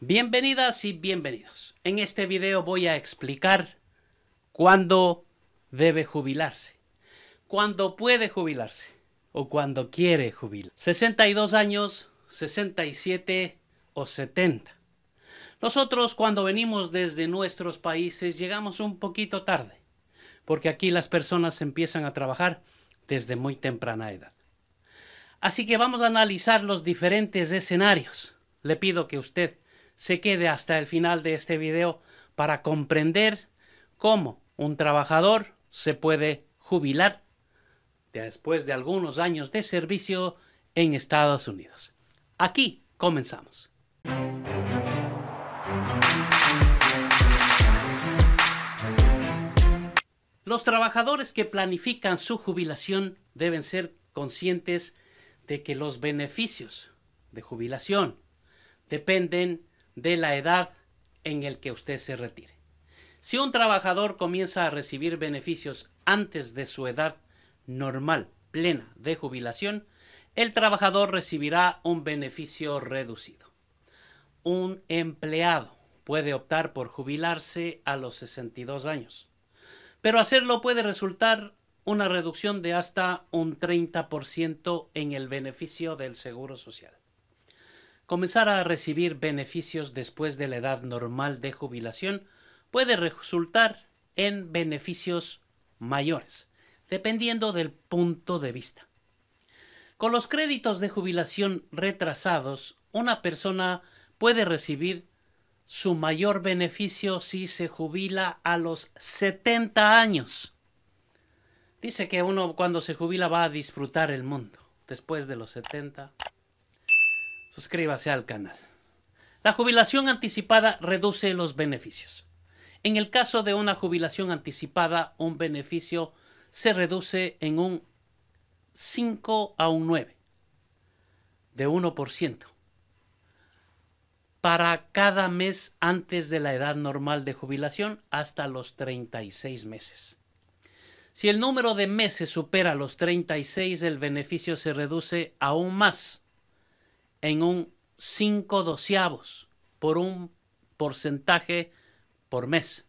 Bienvenidas y bienvenidos. En este video voy a explicar cuándo debe jubilarse, cuándo puede jubilarse o cuándo quiere jubilarse. 62 años, 67 o 70. Nosotros cuando venimos desde nuestros países llegamos un poquito tarde, porque aquí las personas empiezan a trabajar desde muy temprana edad. Así que vamos a analizar los diferentes escenarios. Le pido que usted se quede hasta el final de este video para comprender cómo un trabajador se puede jubilar después de algunos años de servicio en Estados Unidos. Aquí comenzamos. Los trabajadores que planifican su jubilación deben ser conscientes de que los beneficios de jubilación dependen de la edad en el que usted se retire. Si un trabajador comienza a recibir beneficios antes de su edad normal, plena de jubilación, el trabajador recibirá un beneficio reducido. Un empleado puede optar por jubilarse a los 62 años, pero hacerlo puede resultar una reducción de hasta un 30% en el beneficio del Seguro Social comenzar a recibir beneficios después de la edad normal de jubilación puede resultar en beneficios mayores, dependiendo del punto de vista. Con los créditos de jubilación retrasados, una persona puede recibir su mayor beneficio si se jubila a los 70 años. Dice que uno cuando se jubila va a disfrutar el mundo después de los 70. Suscríbase al canal. La jubilación anticipada reduce los beneficios. En el caso de una jubilación anticipada, un beneficio se reduce en un 5 a un 9, de 1%, para cada mes antes de la edad normal de jubilación hasta los 36 meses. Si el número de meses supera los 36, el beneficio se reduce aún más, en un 5 doceavos por un porcentaje por mes.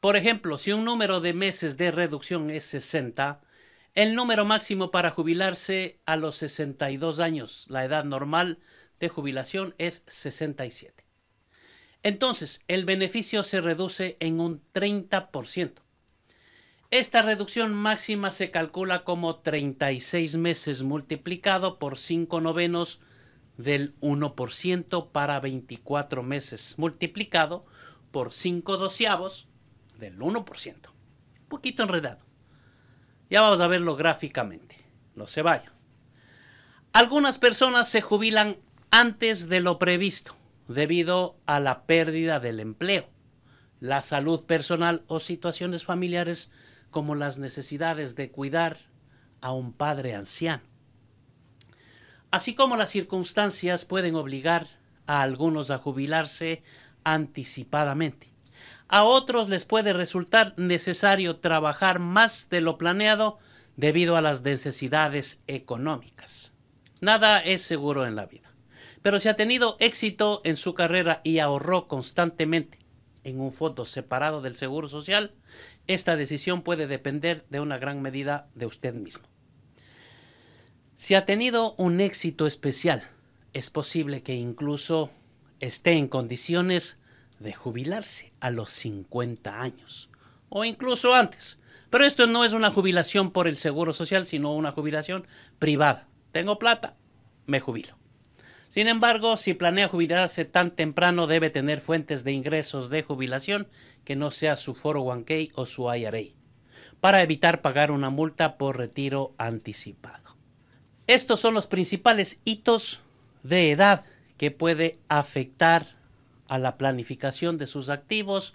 Por ejemplo, si un número de meses de reducción es 60, el número máximo para jubilarse a los 62 años, la edad normal de jubilación es 67. Entonces, el beneficio se reduce en un 30%. Esta reducción máxima se calcula como 36 meses multiplicado por 5 novenos del 1% para 24 meses, multiplicado por 5 doceavos del 1%. Un poquito enredado. Ya vamos a verlo gráficamente. No se vaya. Algunas personas se jubilan antes de lo previsto debido a la pérdida del empleo, la salud personal o situaciones familiares como las necesidades de cuidar a un padre anciano Así como las circunstancias pueden obligar a algunos a jubilarse anticipadamente. A otros les puede resultar necesario trabajar más de lo planeado debido a las necesidades económicas. Nada es seguro en la vida, pero si ha tenido éxito en su carrera y ahorró constantemente en un fondo separado del Seguro Social, esta decisión puede depender de una gran medida de usted mismo. Si ha tenido un éxito especial, es posible que incluso esté en condiciones de jubilarse a los 50 años o incluso antes. Pero esto no es una jubilación por el Seguro Social, sino una jubilación privada. Tengo plata, me jubilo. Sin embargo, si planea jubilarse tan temprano, debe tener fuentes de ingresos de jubilación que no sea su 401k o su IRA, para evitar pagar una multa por retiro anticipado. Estos son los principales hitos de edad que puede afectar a la planificación de sus activos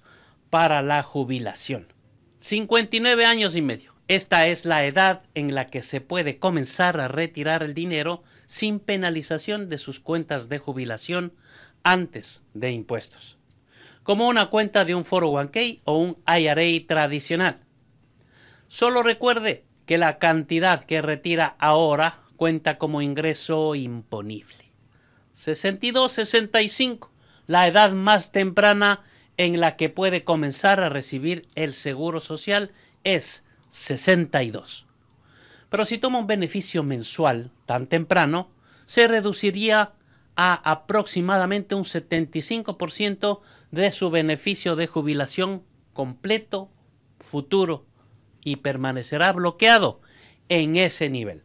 para la jubilación. 59 años y medio. Esta es la edad en la que se puede comenzar a retirar el dinero sin penalización de sus cuentas de jubilación antes de impuestos, como una cuenta de un 401k o un IRA tradicional. Solo recuerde que la cantidad que retira ahora cuenta como ingreso imponible. 62-65, la edad más temprana en la que puede comenzar a recibir el seguro social es 62. Pero si toma un beneficio mensual tan temprano, se reduciría a aproximadamente un 75% de su beneficio de jubilación completo, futuro, y permanecerá bloqueado en ese nivel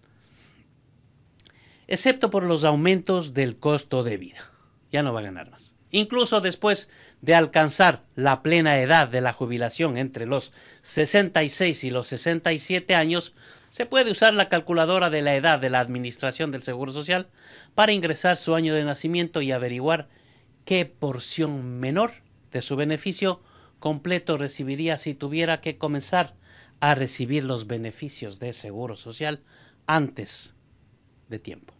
excepto por los aumentos del costo de vida. Ya no va a ganar más. Incluso después de alcanzar la plena edad de la jubilación entre los 66 y los 67 años, se puede usar la calculadora de la edad de la Administración del Seguro Social para ingresar su año de nacimiento y averiguar qué porción menor de su beneficio completo recibiría si tuviera que comenzar a recibir los beneficios de Seguro Social antes de tiempo.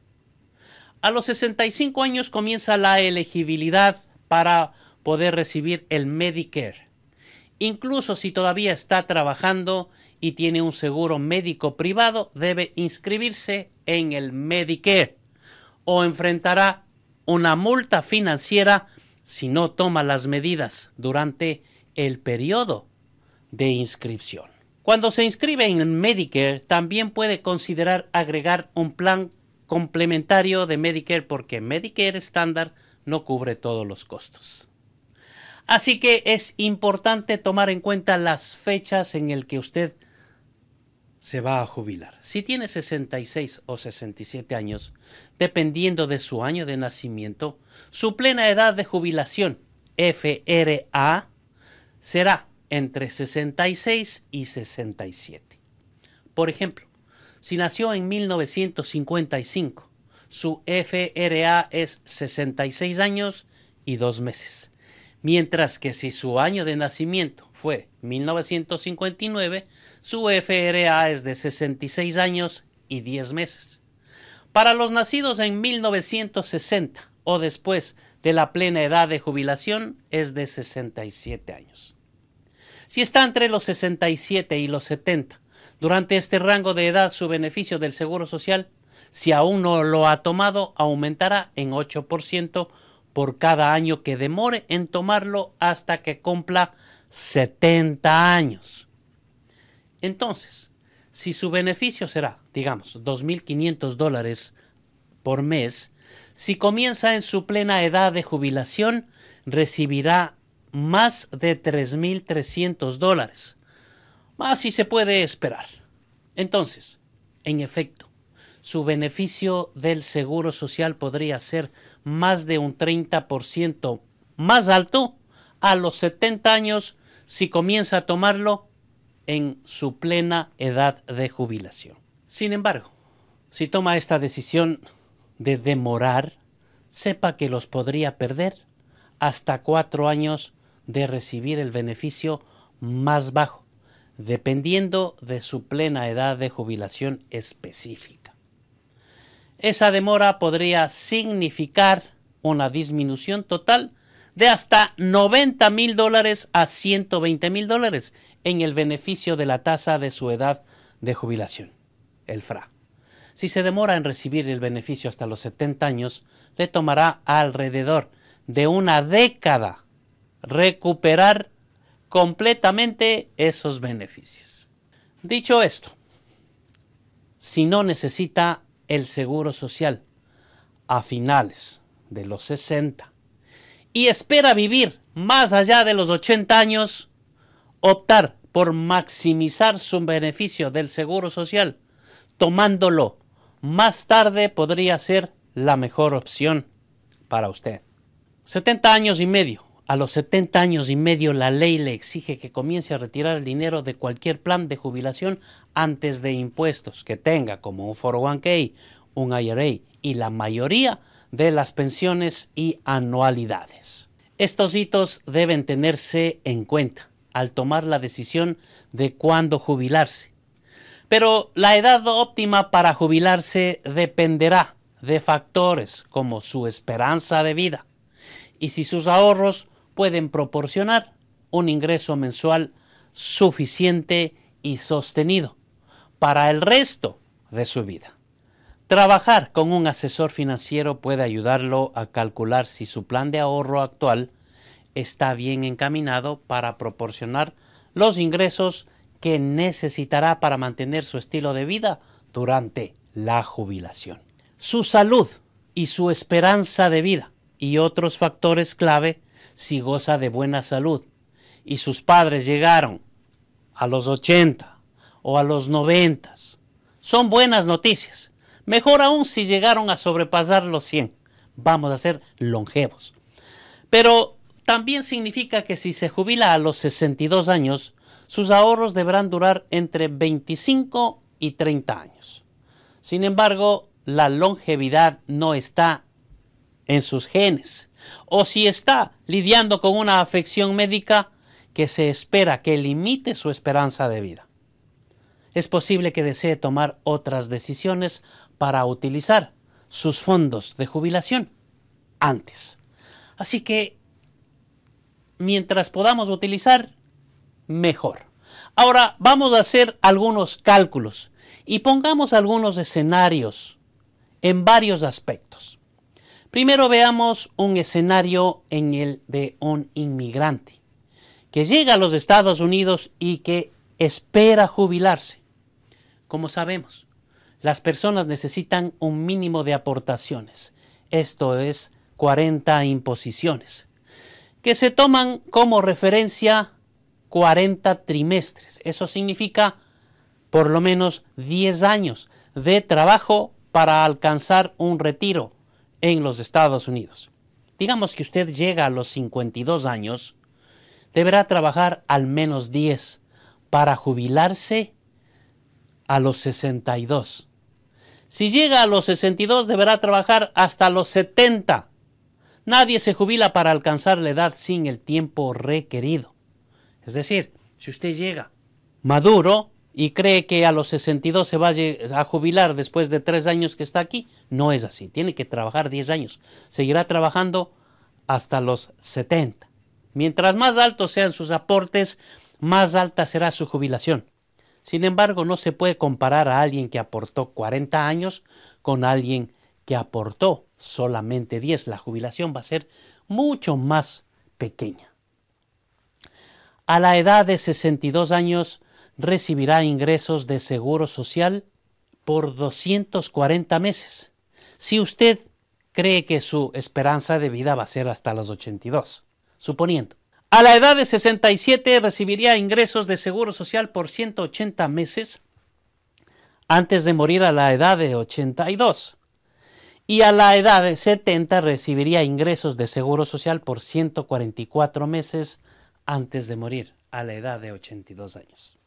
A los 65 años comienza la elegibilidad para poder recibir el Medicare. Incluso si todavía está trabajando y tiene un seguro médico privado, debe inscribirse en el Medicare o enfrentará una multa financiera si no toma las medidas durante el periodo de inscripción. Cuando se inscribe en Medicare, también puede considerar agregar un plan complementario de Medicare porque Medicare estándar no cubre todos los costos. Así que es importante tomar en cuenta las fechas en el que usted se va a jubilar. Si tiene 66 o 67 años, dependiendo de su año de nacimiento, su plena edad de jubilación, FRA, será entre 66 y 67. Por ejemplo, si nació en 1955, su FRA es 66 años y 2 meses, mientras que si su año de nacimiento fue 1959, su FRA es de 66 años y 10 meses. Para los nacidos en 1960 o después de la plena edad de jubilación es de 67 años. Si está entre los 67 y los 70, durante este rango de edad su beneficio del Seguro Social, si aún no lo ha tomado, aumentará en 8% por cada año que demore en tomarlo hasta que cumpla 70 años. Entonces, si su beneficio será, digamos, 2.500 dólares por mes, si comienza en su plena edad de jubilación, recibirá más de 3.300 dólares. Más si se puede esperar. Entonces, en efecto, su beneficio del seguro social podría ser más de un 30% más alto a los 70 años si comienza a tomarlo en su plena edad de jubilación. Sin embargo, si toma esta decisión de demorar, sepa que los podría perder hasta cuatro años de recibir el beneficio más bajo, dependiendo de su plena edad de jubilación específica. Esa demora podría significar una disminución total de hasta 90 mil dólares a 120 mil dólares en el beneficio de la tasa de su edad de jubilación, el FRA. Si se demora en recibir el beneficio hasta los 70 años, le tomará alrededor de una década recuperar completamente esos beneficios. Dicho esto, si no necesita el seguro social a finales de los 60 y espera vivir más allá de los 80 años, optar por maximizar su beneficio del seguro social tomándolo más tarde podría ser la mejor opción para usted. 70 años y medio a los 70 años y medio la ley le exige que comience a retirar el dinero de cualquier plan de jubilación antes de impuestos que tenga, como un 401k, un IRA y la mayoría de las pensiones y anualidades. Estos hitos deben tenerse en cuenta al tomar la decisión de cuándo jubilarse. Pero la edad óptima para jubilarse dependerá de factores como su esperanza de vida y si sus ahorros pueden proporcionar un ingreso mensual suficiente y sostenido para el resto de su vida. Trabajar con un asesor financiero puede ayudarlo a calcular si su plan de ahorro actual está bien encaminado para proporcionar los ingresos que necesitará para mantener su estilo de vida durante la jubilación. Su salud y su esperanza de vida y otros factores clave si goza de buena salud y sus padres llegaron a los 80 o a los 90, son buenas noticias. Mejor aún si llegaron a sobrepasar los 100. Vamos a ser longevos. Pero también significa que si se jubila a los 62 años, sus ahorros deberán durar entre 25 y 30 años. Sin embargo, la longevidad no está en sus genes o si está lidiando con una afección médica que se espera que limite su esperanza de vida. Es posible que desee tomar otras decisiones para utilizar sus fondos de jubilación antes. Así que, mientras podamos utilizar, mejor. Ahora vamos a hacer algunos cálculos y pongamos algunos escenarios en varios aspectos. Primero veamos un escenario en el de un inmigrante que llega a los Estados Unidos y que espera jubilarse. Como sabemos, las personas necesitan un mínimo de aportaciones, esto es 40 imposiciones, que se toman como referencia 40 trimestres. Eso significa por lo menos 10 años de trabajo para alcanzar un retiro en los Estados Unidos. Digamos que usted llega a los 52 años, deberá trabajar al menos 10 para jubilarse a los 62. Si llega a los 62 deberá trabajar hasta los 70. Nadie se jubila para alcanzar la edad sin el tiempo requerido. Es decir, si usted llega maduro, y cree que a los 62 se va a jubilar después de tres años que está aquí. No es así, tiene que trabajar 10 años. Seguirá trabajando hasta los 70. Mientras más altos sean sus aportes, más alta será su jubilación. Sin embargo, no se puede comparar a alguien que aportó 40 años con alguien que aportó solamente 10. La jubilación va a ser mucho más pequeña. A la edad de 62 años, recibirá ingresos de seguro social por 240 meses, si usted cree que su esperanza de vida va a ser hasta los 82, suponiendo. A la edad de 67 recibiría ingresos de seguro social por 180 meses antes de morir a la edad de 82. Y a la edad de 70 recibiría ingresos de seguro social por 144 meses antes de morir a la edad de 82 años.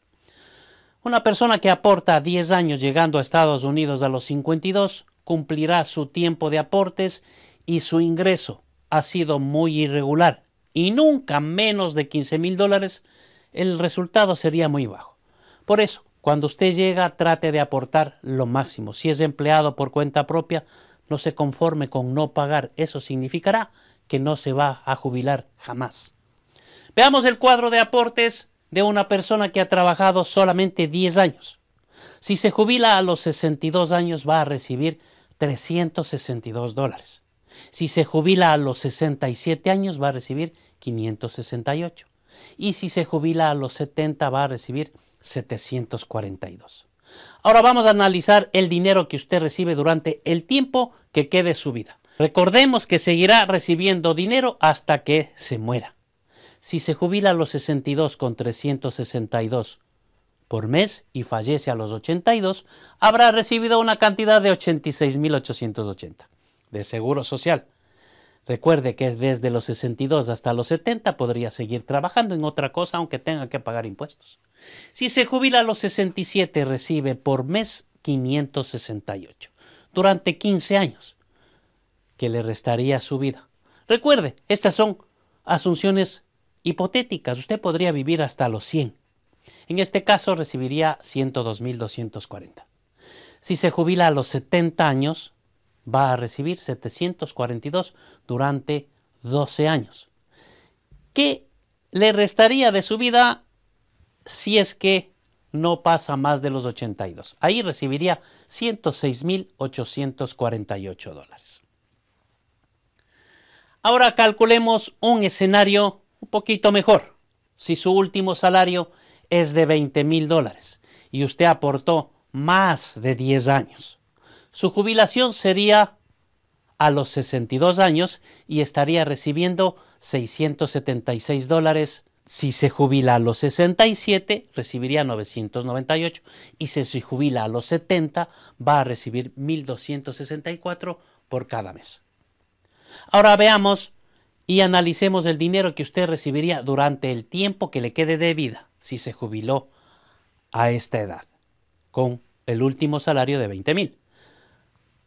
Una persona que aporta 10 años llegando a Estados Unidos a los 52 cumplirá su tiempo de aportes y su ingreso ha sido muy irregular y nunca menos de 15 mil dólares, el resultado sería muy bajo. Por eso, cuando usted llega, trate de aportar lo máximo. Si es empleado por cuenta propia, no se conforme con no pagar. Eso significará que no se va a jubilar jamás. Veamos el cuadro de aportes de una persona que ha trabajado solamente 10 años. Si se jubila a los 62 años va a recibir 362 dólares. Si se jubila a los 67 años va a recibir 568. Y si se jubila a los 70 va a recibir 742. Ahora vamos a analizar el dinero que usted recibe durante el tiempo que quede su vida. Recordemos que seguirá recibiendo dinero hasta que se muera si se jubila a los 62 con 362 por mes y fallece a los 82, habrá recibido una cantidad de 86.880 de seguro social. Recuerde que desde los 62 hasta los 70 podría seguir trabajando en otra cosa aunque tenga que pagar impuestos. Si se jubila a los 67 recibe por mes 568 durante 15 años que le restaría su vida. Recuerde, estas son asunciones hipotéticas, usted podría vivir hasta los 100. En este caso recibiría 102.240. Si se jubila a los 70 años, va a recibir 742 durante 12 años. ¿Qué le restaría de su vida si es que no pasa más de los 82? Ahí recibiría 106.848 dólares. Ahora calculemos un escenario un poquito mejor, si su último salario es de 20 mil dólares y usted aportó más de 10 años. Su jubilación sería a los 62 años y estaría recibiendo 676 dólares. Si se jubila a los 67, recibiría 998. Y si se jubila a los 70, va a recibir 1.264 por cada mes. Ahora veamos y analicemos el dinero que usted recibiría durante el tiempo que le quede de vida si se jubiló a esta edad, con el último salario de 20 mil.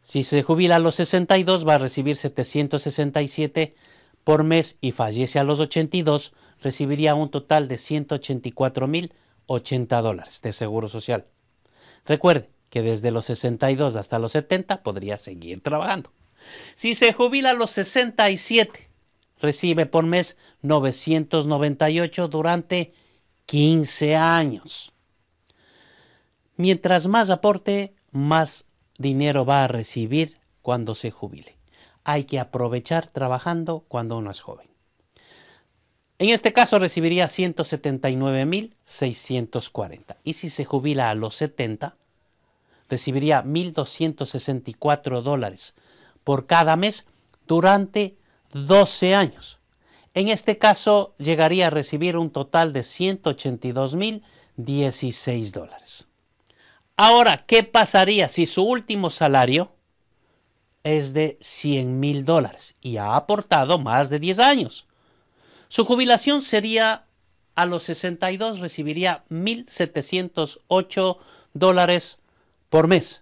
Si se jubila a los 62 va a recibir 767 por mes y fallece a los 82 recibiría un total de 184 mil 80 dólares de seguro social. Recuerde que desde los 62 hasta los 70 podría seguir trabajando. Si se jubila a los 67 recibe por mes 998 durante 15 años. Mientras más aporte, más dinero va a recibir cuando se jubile. Hay que aprovechar trabajando cuando uno es joven. En este caso recibiría 179.640. Y si se jubila a los 70, recibiría 1.264 dólares por cada mes durante 12 años. En este caso, llegaría a recibir un total de 182.016 dólares. Ahora, ¿qué pasaría si su último salario es de 100.000 dólares y ha aportado más de 10 años? Su jubilación sería a los 62, recibiría 1.708 dólares por mes.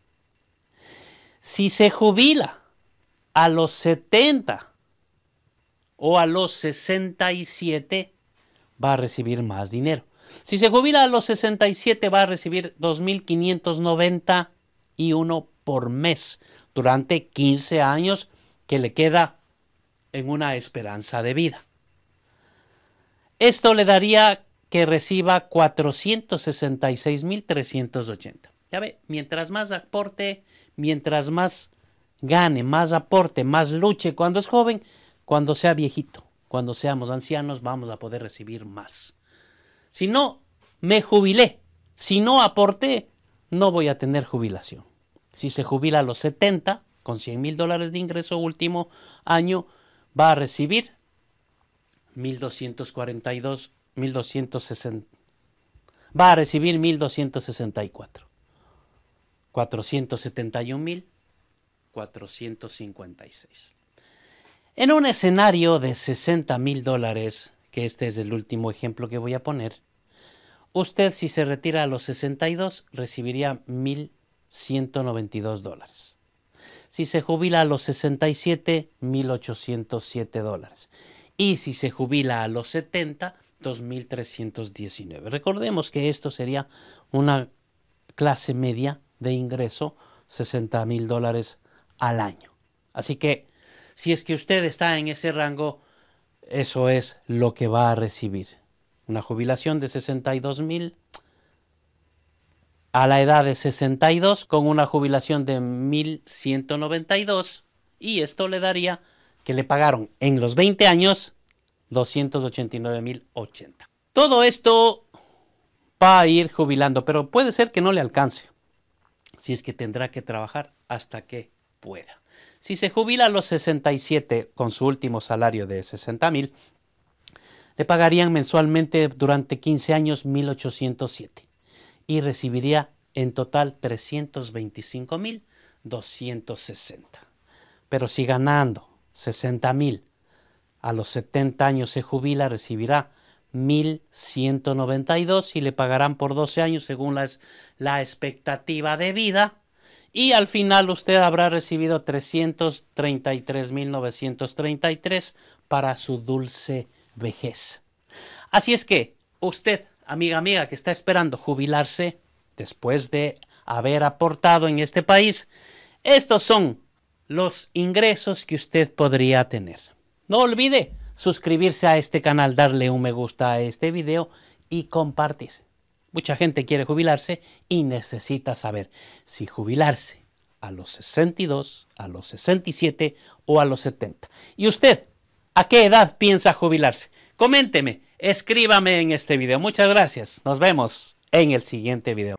si se jubila a los 70 o a los 67, va a recibir más dinero. Si se jubila a los 67, va a recibir 2.591 por mes durante 15 años que le queda en una esperanza de vida. Esto le daría que reciba 466.380. Ya ve, mientras más aporte, mientras más gane, más aporte, más luche cuando es joven, cuando sea viejito, cuando seamos ancianos vamos a poder recibir más. Si no, me jubilé. Si no aporté, no voy a tener jubilación. Si se jubila a los 70, con 100 mil dólares de ingreso último año, va a recibir 1.242, 1.260. Va a recibir 1.264. 471.456. En un escenario de 60,000 dólares, que este es el último ejemplo que voy a poner, usted si se retira a los 62 recibiría 1.192 dólares. Si se jubila a los 67, 1.807 dólares. Y si se jubila a los 70, 2.319. Recordemos que esto sería una clase media de ingreso 60 mil dólares al año. Así que si es que usted está en ese rango, eso es lo que va a recibir. Una jubilación de 62 mil a la edad de 62 con una jubilación de 1192 y esto le daría que le pagaron en los 20 años 289.080. Todo esto va a ir jubilando, pero puede ser que no le alcance si es que tendrá que trabajar hasta que pueda. Si se jubila a los 67 con su último salario de 60 mil, le pagarían mensualmente durante 15 años 1.807 y recibiría en total 325.260. Pero si ganando 60.000 a los 70 años se jubila, recibirá 1.192 y le pagarán por 12 años según la, la expectativa de vida. Y al final usted habrá recibido 333.933 para su dulce vejez. Así es que usted, amiga, amiga, que está esperando jubilarse después de haber aportado en este país, estos son los ingresos que usted podría tener. No olvide, suscribirse a este canal, darle un me gusta a este video y compartir. Mucha gente quiere jubilarse y necesita saber si jubilarse a los 62, a los 67 o a los 70. ¿Y usted a qué edad piensa jubilarse? Coménteme, escríbame en este video. Muchas gracias. Nos vemos en el siguiente video.